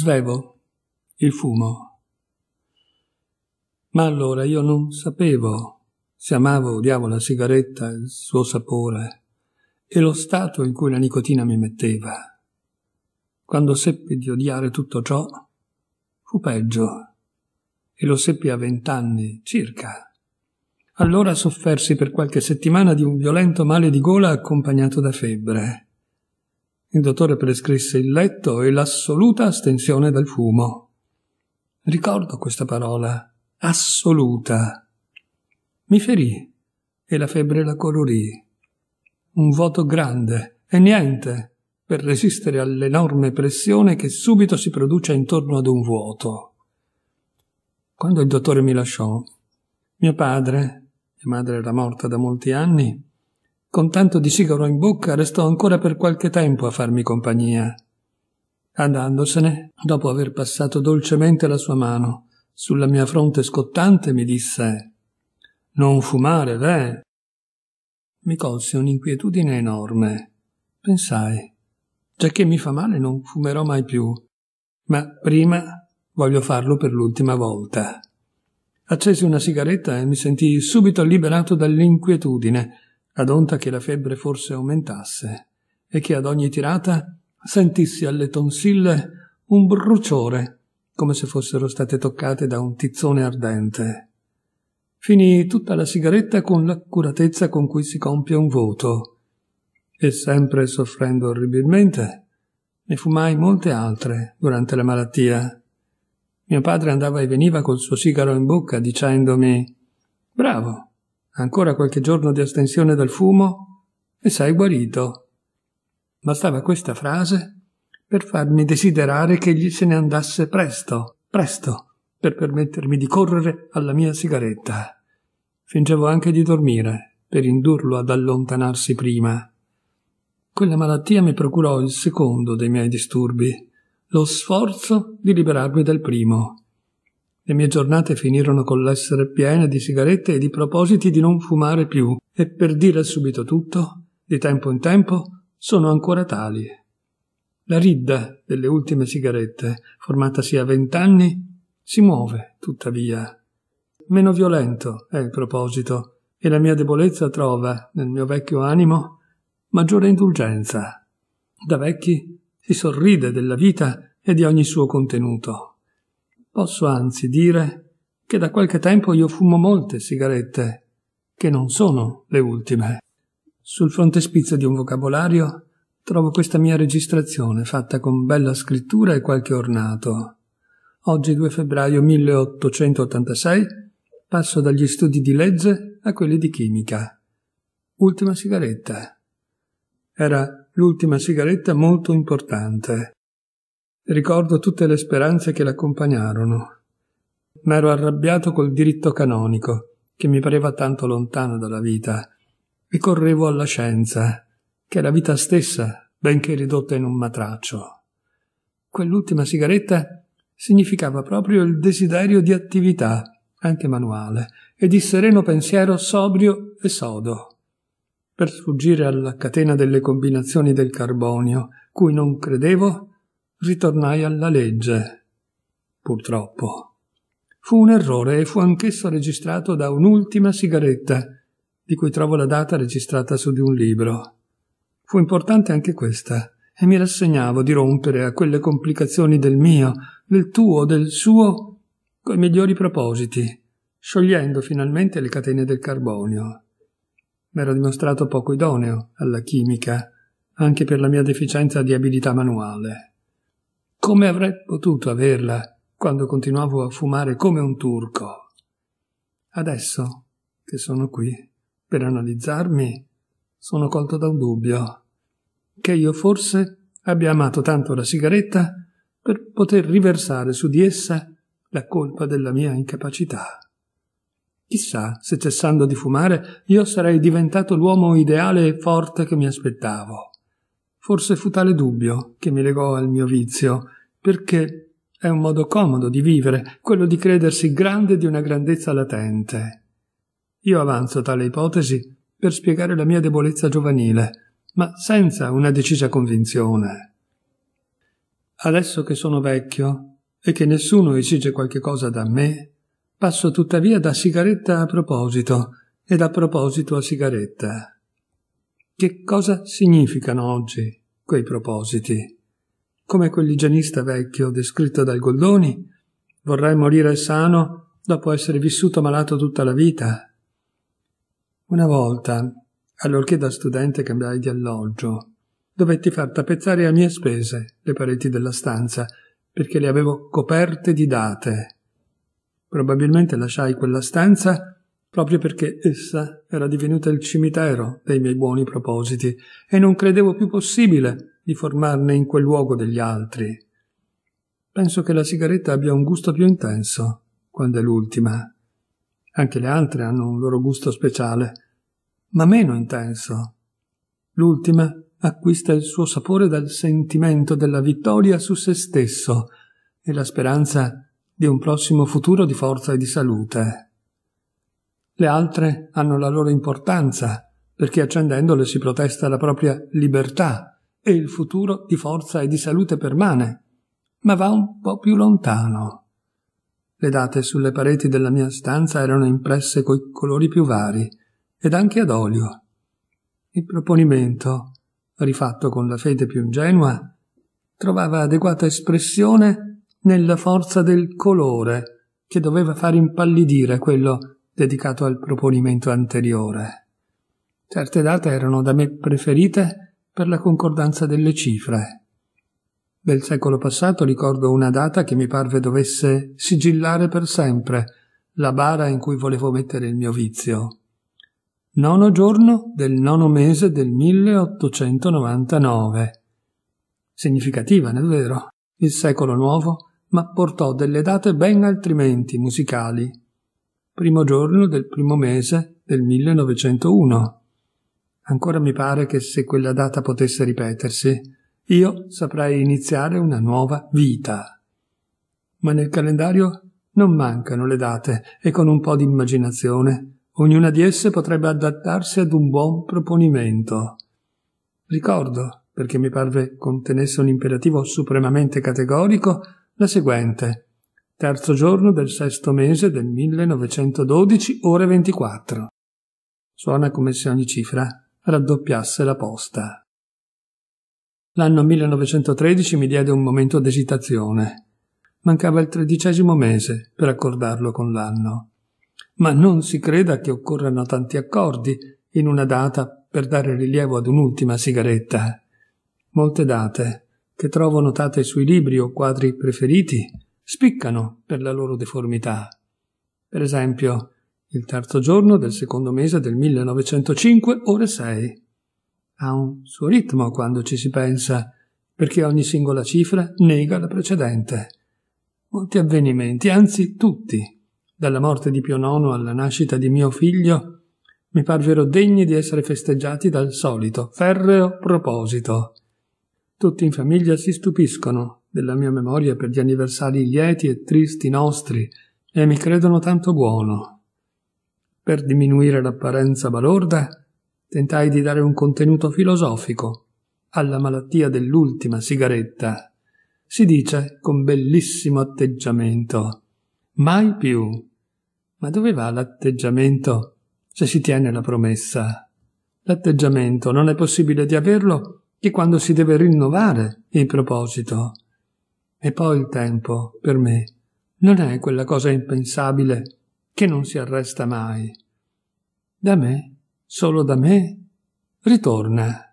svevo il fumo. Ma allora io non sapevo se amavo o odiavo la sigaretta, il suo sapore e lo stato in cui la nicotina mi metteva. Quando seppi di odiare tutto ciò, fu peggio, e lo seppi a vent'anni circa. Allora soffersi per qualche settimana di un violento male di gola accompagnato da febbre. Il dottore prescrisse il letto e l'assoluta astensione dal fumo. Ricordo questa parola, assoluta. Mi ferì e la febbre la colorì. Un vuoto grande e niente per resistere all'enorme pressione che subito si produce intorno ad un vuoto. Quando il dottore mi lasciò, mio padre, mia madre era morta da molti anni, con tanto di sigaro in bocca restò ancora per qualche tempo a farmi compagnia. Andandosene, dopo aver passato dolcemente la sua mano sulla mia fronte scottante, mi disse Non fumare, beh!» Mi colse un'inquietudine enorme. Pensai, «Già che mi fa male non fumerò mai più, ma prima voglio farlo per l'ultima volta. Accesi una sigaretta e mi sentii subito liberato dall'inquietudine ad onta che la febbre forse aumentasse, e che ad ogni tirata sentissi alle tonsille un bruciore, come se fossero state toccate da un tizzone ardente. Finì tutta la sigaretta con l'accuratezza con cui si compie un voto, e sempre soffrendo orribilmente, ne fumai molte altre durante la malattia. Mio padre andava e veniva col suo sigaro in bocca dicendomi Bravo, ancora qualche giorno di astensione dal fumo e sei guarito. Bastava questa frase per farmi desiderare che egli se ne andasse presto, presto, per permettermi di correre alla mia sigaretta. Fingevo anche di dormire, per indurlo ad allontanarsi prima. Quella malattia mi procurò il secondo dei miei disturbi, lo sforzo di liberarmi dal primo. Le mie giornate finirono con l'essere piene di sigarette e di propositi di non fumare più, e per dire subito tutto, di tempo in tempo, sono ancora tali. La ridda delle ultime sigarette, formatasi a vent'anni, si muove, tuttavia. Meno violento è il proposito, e la mia debolezza trova, nel mio vecchio animo, maggiore indulgenza. Da vecchi si sorride della vita e di ogni suo contenuto. Posso anzi dire che da qualche tempo io fumo molte sigarette, che non sono le ultime. Sul frontespizio di un vocabolario trovo questa mia registrazione fatta con bella scrittura e qualche ornato. Oggi 2 febbraio 1886 passo dagli studi di legge a quelli di chimica. Ultima sigaretta. Era l'ultima sigaretta molto importante. Ricordo tutte le speranze che l'accompagnarono. M'ero arrabbiato col diritto canonico, che mi pareva tanto lontano dalla vita, e correvo alla scienza, che è la vita stessa, benché ridotta in un matraccio. Quell'ultima sigaretta significava proprio il desiderio di attività, anche manuale, e di sereno pensiero sobrio e sodo. Per sfuggire alla catena delle combinazioni del carbonio, cui non credevo, ritornai alla legge, purtroppo. Fu un errore e fu anch'esso registrato da un'ultima sigaretta, di cui trovo la data registrata su di un libro. Fu importante anche questa, e mi rassegnavo di rompere a quelle complicazioni del mio, del tuo, del suo, coi migliori propositi, sciogliendo finalmente le catene del carbonio. M'era dimostrato poco idoneo alla chimica, anche per la mia deficienza di abilità manuale. Come avrei potuto averla quando continuavo a fumare come un turco? Adesso che sono qui per analizzarmi, sono colto da un dubbio, che io forse abbia amato tanto la sigaretta per poter riversare su di essa la colpa della mia incapacità. Chissà se cessando di fumare io sarei diventato l'uomo ideale e forte che mi aspettavo. Forse fu tale dubbio che mi legò al mio vizio, perché è un modo comodo di vivere, quello di credersi grande di una grandezza latente. Io avanzo tale ipotesi per spiegare la mia debolezza giovanile, ma senza una decisa convinzione. Adesso che sono vecchio e che nessuno esige qualche cosa da me, passo tuttavia da sigaretta a proposito e da proposito a sigaretta. Che cosa significano oggi quei propositi. Come quell'igienista vecchio descritto dal Goldoni, vorrei morire sano dopo essere vissuto malato tutta la vita. Una volta, allorché da studente cambiai di alloggio, dovetti far tappezzare a mie spese le pareti della stanza perché le avevo coperte di date. Probabilmente lasciai quella stanza proprio perché essa era divenuta il cimitero dei miei buoni propositi e non credevo più possibile di formarne in quel luogo degli altri. Penso che la sigaretta abbia un gusto più intenso quando è l'ultima. Anche le altre hanno un loro gusto speciale, ma meno intenso. L'ultima acquista il suo sapore dal sentimento della vittoria su se stesso e la speranza di un prossimo futuro di forza e di salute. Le altre hanno la loro importanza, perché accendendole si protesta la propria libertà e il futuro di forza e di salute permane. Ma va un po' più lontano. Le date sulle pareti della mia stanza erano impresse coi colori più vari, ed anche ad olio. Il proponimento, rifatto con la fede più ingenua, trovava adeguata espressione nella forza del colore che doveva far impallidire quello dedicato al proponimento anteriore. Certe date erano da me preferite per la concordanza delle cifre. Del secolo passato ricordo una data che mi parve dovesse sigillare per sempre la bara in cui volevo mettere il mio vizio. Nono giorno del nono mese del 1899. Significativa, non è vero? Il secolo nuovo, ma portò delle date ben altrimenti musicali primo giorno del primo mese del 1901. Ancora mi pare che se quella data potesse ripetersi, io saprei iniziare una nuova vita. Ma nel calendario non mancano le date e con un po' di immaginazione ognuna di esse potrebbe adattarsi ad un buon proponimento. Ricordo, perché mi parve contenesse un imperativo supremamente categorico, la seguente terzo giorno del sesto mese del 1912, ore 24. Suona come se ogni cifra raddoppiasse la posta. L'anno 1913 mi diede un momento d'esitazione. Mancava il tredicesimo mese per accordarlo con l'anno. Ma non si creda che occorrano tanti accordi in una data per dare rilievo ad un'ultima sigaretta. Molte date, che trovo notate sui libri o quadri preferiti, spiccano per la loro deformità. Per esempio, il terzo giorno del secondo mese del 1905, ore 6. Ha un suo ritmo quando ci si pensa, perché ogni singola cifra nega la precedente. Molti avvenimenti, anzi tutti, dalla morte di Pio IX alla nascita di mio figlio, mi parvero degni di essere festeggiati dal solito, ferreo proposito. Tutti in famiglia si stupiscono della mia memoria per gli anniversari lieti e tristi nostri e mi credono tanto buono. Per diminuire l'apparenza balorda, tentai di dare un contenuto filosofico alla malattia dell'ultima sigaretta. Si dice con bellissimo atteggiamento mai più. Ma dove va l'atteggiamento se si tiene la promessa? L'atteggiamento non è possibile di averlo che quando si deve rinnovare il proposito. E poi il tempo, per me, non è quella cosa impensabile che non si arresta mai. Da me, solo da me, ritorna